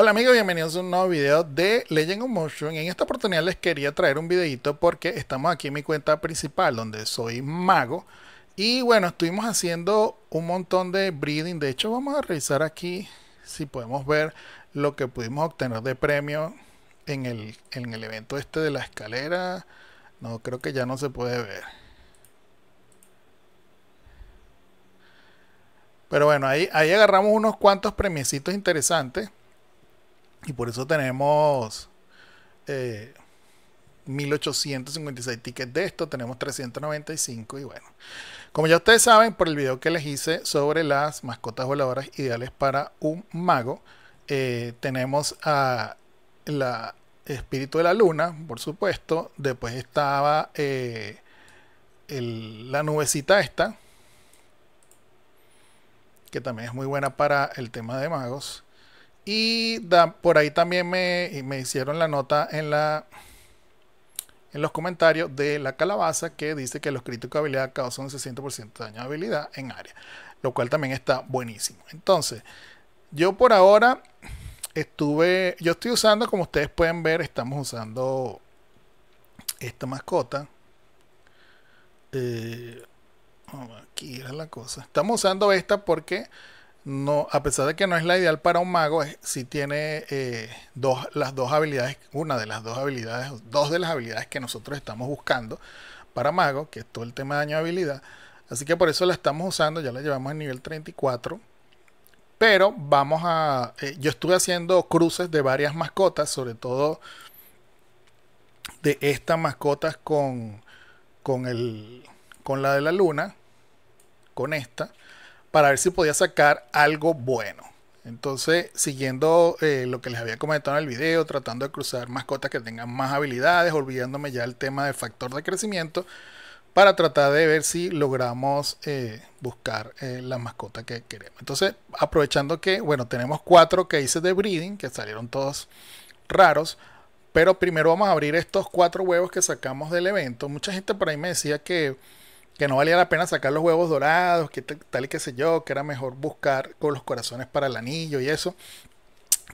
Hola amigos, bienvenidos a un nuevo video de Legend of Motion. En esta oportunidad les quería traer un videito porque estamos aquí en mi cuenta principal donde soy mago. Y bueno, estuvimos haciendo un montón de breeding. De hecho, vamos a revisar aquí si podemos ver lo que pudimos obtener de premio en el, en evento este de la escalera. No, creo que ya no se puede ver. Pero bueno, ahí, ahí agarramos unos cuantos premiecitos interesantes. Y por eso tenemos 1856 eh, tickets de esto, tenemos 395 y bueno. Como ya ustedes saben, por el video que les hice sobre las mascotas voladoras ideales para un mago, eh, tenemos a la Espíritu de la Luna, por supuesto. Después estaba eh, la nubecita esta, que también es muy buena para el tema de magos. Y por ahí también me, hicieron la nota en, la, en los comentarios de la calabaza que dice que los críticos de habilidad causan un 60% de daño de habilidad en área, lo cual también está buenísimo. Entonces, yo por ahora estuve, yo estoy usando, como ustedes pueden ver, estamos usando esta mascota. Eh, aquí era la cosa. Estamos usando esta porque no, a pesar de que no es la ideal para un mago, si sí tiene eh, dos, las dos habilidades, una de las dos habilidades, dos de las habilidades que nosotros estamos buscando para mago, que es todo el tema de daño de habilidad. Así que por eso la estamos usando, ya la llevamos al nivel 34. Pero vamos a... Eh, yo estuve haciendo cruces de varias mascotas, sobre todo de estas mascotas con, con, el, con la de la luna, con esta para ver si podía sacar algo bueno. Entonces, siguiendo eh, lo que les había comentado en el video, tratando de cruzar mascotas que tengan más habilidades, olvidándome ya el tema del factor de crecimiento, para tratar de ver si logramos eh, buscar eh, la mascota que queremos. Entonces, aprovechando que, bueno, tenemos cuatro cases de breeding, que salieron todos raros, pero primero vamos a abrir estos cuatro huevos que sacamos del evento. Mucha gente por ahí me decía que que no valía la pena sacar los huevos dorados, que tal y qué sé yo, que era mejor buscar con los corazones para el anillo y eso.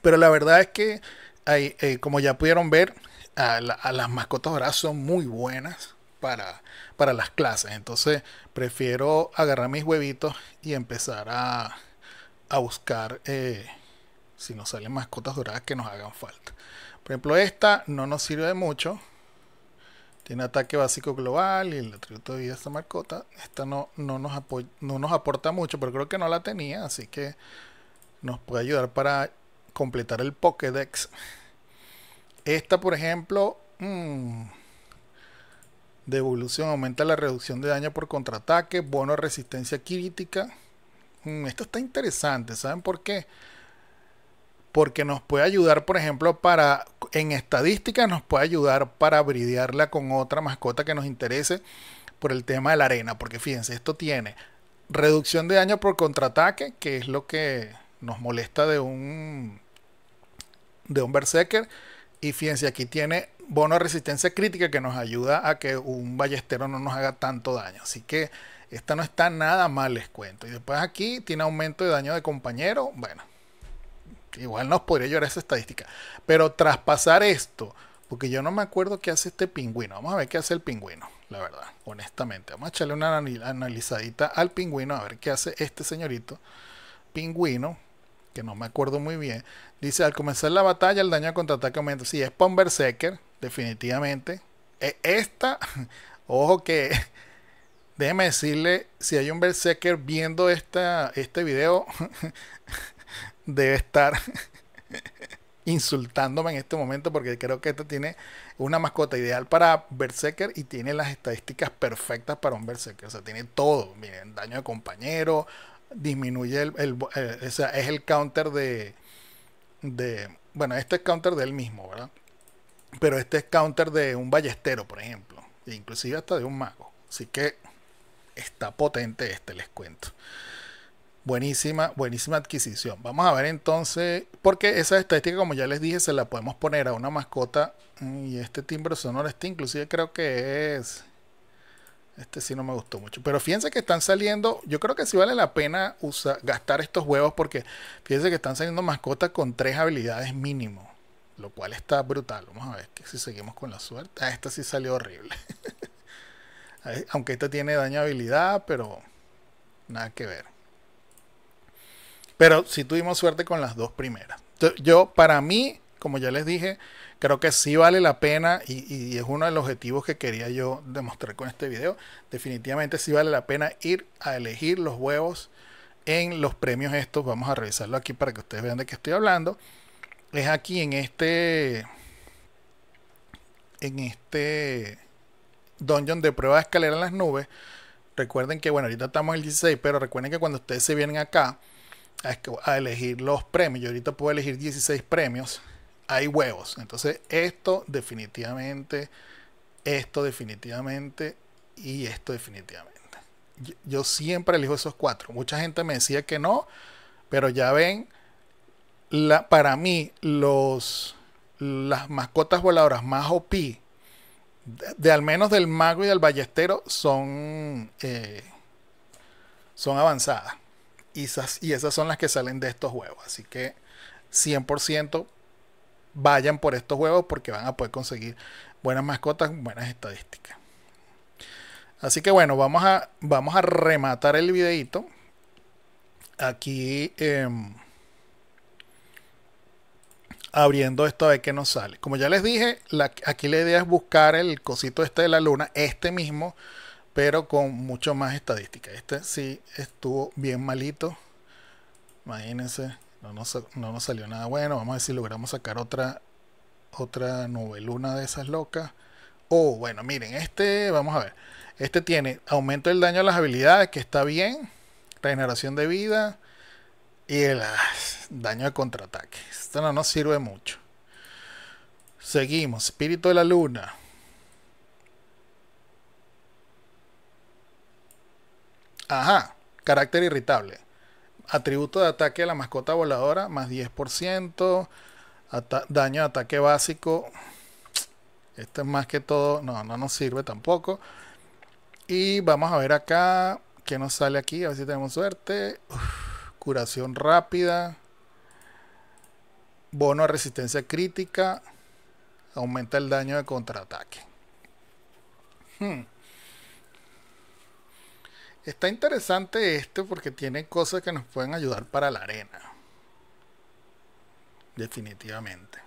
Pero la verdad es que, eh, como ya pudieron ver, a, las mascotas doradas son muy buenas para, para las clases. Entonces prefiero agarrar mis huevitos y empezar a, buscar eh, si nos salen mascotas doradas que nos hagan falta. Por ejemplo, esta no nos sirve de mucho tiene ataque básico global y el atributo de vida está marcota. Esta no, nos no nos aporta mucho, pero creo que no la tenía, así que nos puede ayudar para completar el Pokédex. Esta, por ejemplo, devolución mm, de aumenta la reducción de daño por contraataque, bono resistencia crítica. Mm, esto está interesante, ¿saben por qué? Porque nos puede ayudar, por ejemplo, para en estadística nos puede ayudar para bridearla con otra mascota que nos interese por el tema de la arena. Porque fíjense, esto tiene reducción de daño por contraataque, que es lo que nos molesta de un, de un Berserker. Y fíjense, aquí tiene bono de resistencia crítica que nos ayuda a que un ballestero no nos haga tanto daño. Así que esta no está nada mal, les cuento. Y después aquí tiene aumento de daño de compañero. Bueno, igual nos podría llorar esa estadística. Pero traspasar esto, porque yo no me acuerdo qué hace este pingüino. Vamos a ver qué hace el pingüino, la verdad, honestamente. Vamos a echarle una analizadita al pingüino, a ver qué hace este señorito pingüino, que no me acuerdo muy bien. Dice, al comenzar la batalla, el daño contra contraataque aumenta. Sí, es Pon Berserker, definitivamente. E-, esta, ojo que, déjeme decirle, si hay un Berserker viendo este video... debe estar insultándome en este momento porque creo que este tiene una mascota ideal para Berserker y tiene las estadísticas perfectas para un Berserker. O sea, tiene todo. Miren, daño de compañero, disminuye el... Eh, o sea, es el counter de, de... Bueno, este es counter de él mismo, ¿verdad? Pero este es counter de un ballestero, por ejemplo. E inclusive hasta de un mago. Así que está potente este, les cuento. Buenísima, buenísima adquisición. Vamos a ver entonces, porque esa estadística, como ya les dije, se la podemos poner a una mascota. Mm, y este timbre sonoro, este inclusive creo que es... Este sí no me gustó mucho. Pero fíjense que están saliendo. Yo creo que sí vale la pena gastar estos huevos. Porque fíjense que están saliendo mascotas con tres habilidades mínimo. Lo cual está brutal. Vamos a ver que si seguimos con la suerte. Ah, esta sí salió horrible. Aunque esta tiene daño habilidad, pero nada que ver. Pero sí tuvimos suerte con las dos primeras. Yo, para mí, como ya les dije, creo que sí vale la pena y, es uno de los objetivos que quería yo demostrar con este video. Definitivamente sí vale la pena ir a elegir los huevos en los premios estos. Vamos a revisarlo aquí para que ustedes vean de qué estoy hablando. Es aquí en este... En este dungeon de prueba de escalera en las nubes. Recuerden que, bueno, ahorita estamos en el 16, pero recuerden que cuando ustedes se vienen acá, a elegir los premios. Yo ahorita puedo elegir 16 premios. Hay huevos. Entonces, esto definitivamente, esto definitivamente y esto definitivamente. Yo, siempre elijo esos cuatro. Mucha gente me decía que no, pero ya ven, para mí los, las mascotas voladoras más OP, de, al menos del mago y del ballestero, son, eh, son avanzadas. Y esas, son las que salen de estos juegos. Así que 100% vayan por estos juegos porque van a poder conseguir buenas mascotas, buenas estadísticas. Así que bueno, vamos a, vamos a rematar el videito. Aquí em, abriendo esto a ver qué nos sale. Como ya les dije, aquí la idea es buscar el cosito este de la luna, este mismo pero con mucho más estadística. Este sí estuvo bien malito. Imagínense, no nos, salió nada bueno. Vamos a ver si logramos sacar otra, otra luna de esas locas. oh, bueno, miren, este, vamos a ver. Este tiene aumento del daño a las habilidades, que está bien. Regeneración de vida. Y el ah, daño de contraataque. Esto no nos sirve mucho. Seguimos. Espíritu de la luna. Ajá, carácter irritable. Atributo de ataque a la mascota voladora, más 10%. daño de ataque básico. Este es más que todo. No, no nos sirve tampoco. Y vamos a ver acá qué nos sale aquí. A ver si tenemos suerte. curación rápida. Bono a resistencia crítica. Aumenta el daño de contraataque. Hmm. Está interesante este porque tiene cosas que nos pueden ayudar para la arena. Definitivamente.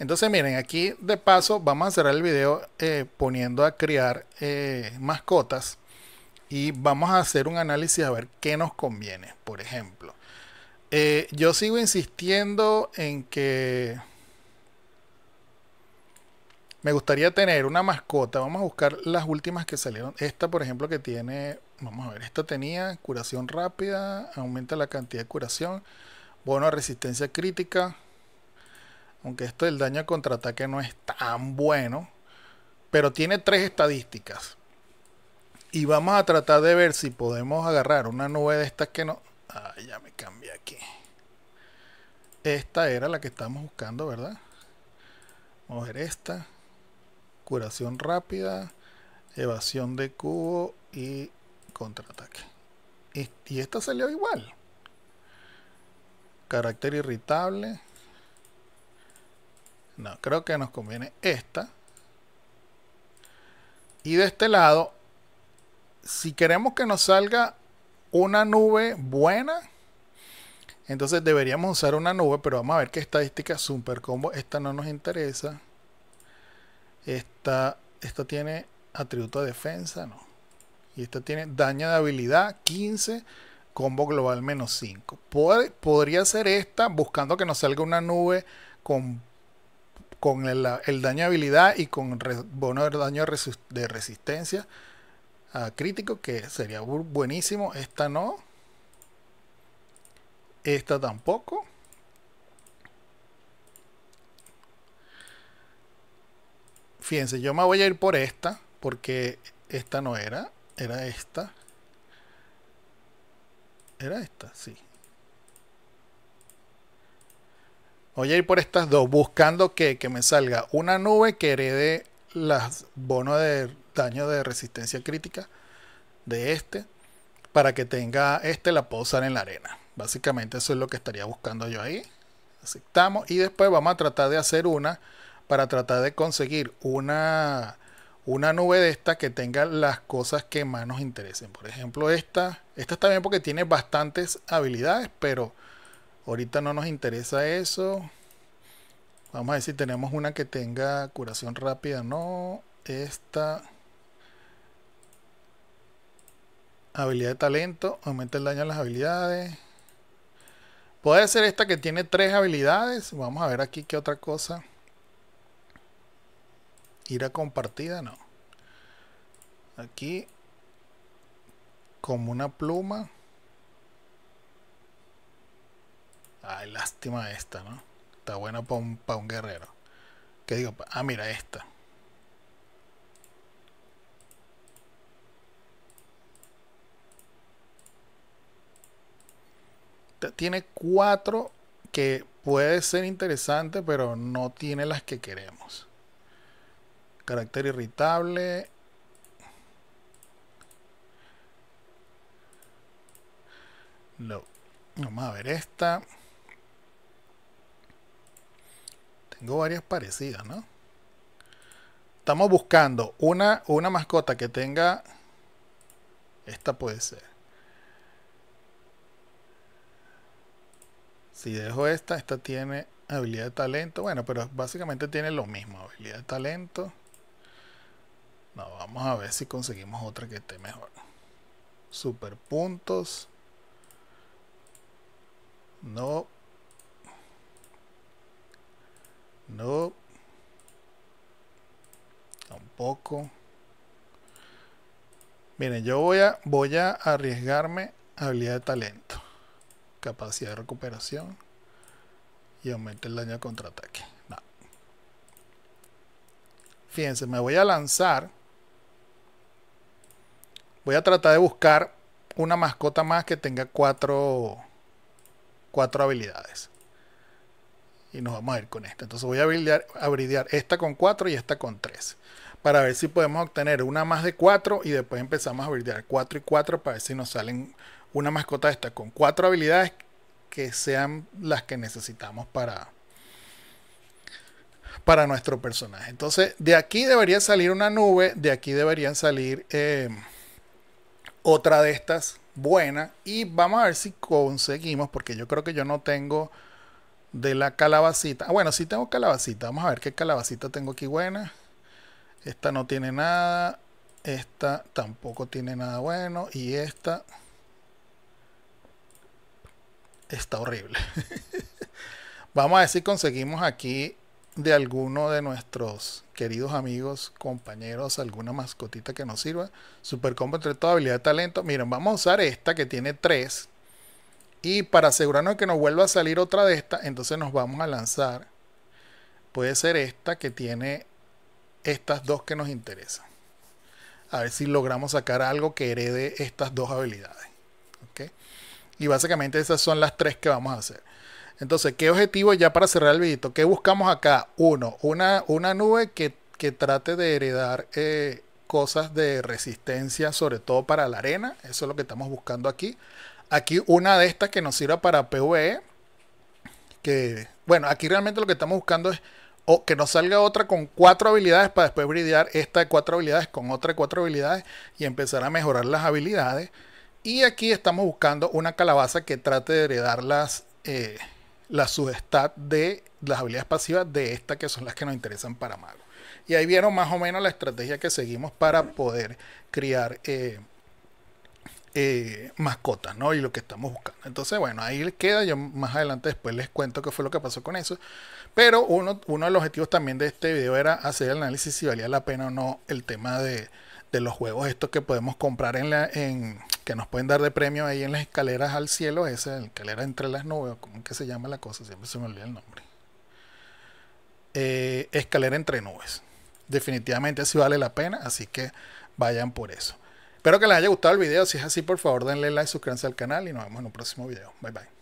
Entonces miren, aquí de paso vamos a cerrar el video eh, poniendo a criar eh, mascotas y vamos a hacer un análisis a ver qué nos conviene, por ejemplo. Eh, yo sigo insistiendo en que me gustaría tener una mascota. Vamos a buscar las últimas que salieron. Esta, por ejemplo, que tiene Vamos a ver, esta tenía curación rápida, aumenta la cantidad de curación, bono a resistencia crítica. Aunque esto del daño a contraataque no es tan bueno, pero tiene tres estadísticas. Y vamos a tratar de ver si podemos agarrar una nube de estas que no. Ah, ya me cambié aquí. Esta era la que estábamos buscando, ¿verdad? Vamos a ver esta. Curación rápida. Evasión de cubo y contraataque. Y esta salió igual. Carácter irritable. No, creo que nos conviene esta. Y de este lado, si queremos que nos salga una nube buena, entonces deberíamos usar una nube, pero vamos a ver qué estadística super combo. Esta no nos interesa. Esta, tiene atributo de defensa, no. Y esta tiene daño de habilidad 15, combo global menos 5. podría ser esta buscando que nos salga una nube con, el, daño de habilidad y con bono de daño de, de resistencia a ah, crítico, que sería buenísimo. Esta no. Esta tampoco. Fíjense, yo me voy a ir por esta, porque esta no era era esta. Era esta, sí. Voy a ir por estas dos, buscando que, que me salga una nube que herede las bonos de daño de resistencia crítica de este, para que tenga este la puedo usar en la arena. Básicamente eso es lo que estaría buscando yo ahí. Aceptamos y después vamos a tratar de hacer una para tratar de conseguir una una nube de esta que tenga las cosas que más nos interesen. Por ejemplo, esta. Esta está bien porque tiene bastantes habilidades, pero ahorita no nos interesa eso. Vamos a ver si tenemos una que tenga curación rápida. No, esta. Habilidad de talento, aumenta el daño a las habilidades. Puede ser esta que tiene tres habilidades. Vamos a ver aquí qué otra cosa gira compartida, no. Aquí, como una pluma. Ay, lástima esta, ¿no? Está buena para un, un guerrero. Que digo, ah, mira esta. Tiene cuatro que puede ser interesante, pero no tiene las que queremos. Carácter irritable. No. Vamos a ver esta. Tengo varias parecidas, ¿no? Estamos buscando una, una mascota que tenga... Esta puede ser. Si dejo esta, esta tiene habilidad de talento. Bueno, pero básicamente tiene lo mismo. Habilidad de talento. No, vamos a ver si conseguimos otra que esté mejor. Super puntos. No. No. Tampoco. Miren, yo voy a, voy a arriesgarme habilidad de talento. Capacidad de recuperación. Y aumente el daño de contraataque. No. Fíjense, me voy a lanzar Voy a tratar de buscar una mascota más que tenga cuatro, cuatro habilidades. Y nos vamos a ir con esta. Entonces voy a bridear esta con cuatro y esta con tres. Para ver si podemos obtener una más de cuatro. y después empezamos a bridear 4 y 4 para ver si nos salen una mascota esta con cuatro habilidades que sean las que necesitamos para, para nuestro personaje. Entonces de aquí debería salir una nube, de aquí deberían salir... Eh, otra de estas buena. Y vamos a ver si conseguimos, porque yo creo que yo no tengo de la calabacita. Ah, bueno, sí tengo calabacita. Vamos a ver qué calabacita tengo aquí buena. Esta no tiene nada. Esta tampoco tiene nada bueno. Y esta está horrible. Vamos a ver si conseguimos aquí de alguno de nuestros queridos amigos, compañeros, alguna mascotita que nos sirva. Supercombo entre toda habilidad talento. Miren, vamos a usar esta que tiene tres Y para asegurarnos que nos vuelva a salir otra de esta, entonces nos vamos a lanzar. Puede ser esta que tiene estas dos que nos interesan. A ver si logramos sacar algo que herede estas dos habilidades. Y básicamente esas son las tres que vamos a hacer. Entonces, ¿qué objetivo ya para cerrar el vídeo? ¿Qué buscamos acá? Uno, una, una nube que, trate de heredar eh, cosas de resistencia, sobre todo para la arena. Eso es lo que estamos buscando aquí. Aquí una de estas que nos sirva para PVE. Que, bueno, aquí realmente lo que estamos buscando es o que nos salga otra con cuatro habilidades para después bridear esta de cuatro habilidades con otra de cuatro habilidades y empezar a mejorar las habilidades. Y aquí estamos buscando una calabaza que trate de heredar las... Eh, la substat de las habilidades pasivas de esta que son las que nos interesan para mago. Y ahí vieron más o menos la estrategia que seguimos para poder criar eh, eh, mascotas, ¿no? Y lo que estamos buscando. Entonces, bueno, ahí queda. Yo más adelante después les cuento qué fue lo que pasó con eso. Pero uno, uno de los objetivos también de este video era hacer el análisis si valía la pena o no el tema de, los juegos estos que podemos comprar en la... En, que nos pueden dar de premio ahí en las escaleras al cielo, esa escalera entre las nubes, ¿cómo que se llama la cosa? Siempre se me olvida el nombre. Eh, escalera entre nubes. Definitivamente sí vale la pena, así que vayan por eso. Espero que les haya gustado el video. Si es así, por favor, denle like, suscríbanse al canal y nos vemos en un próximo video. Bye bye.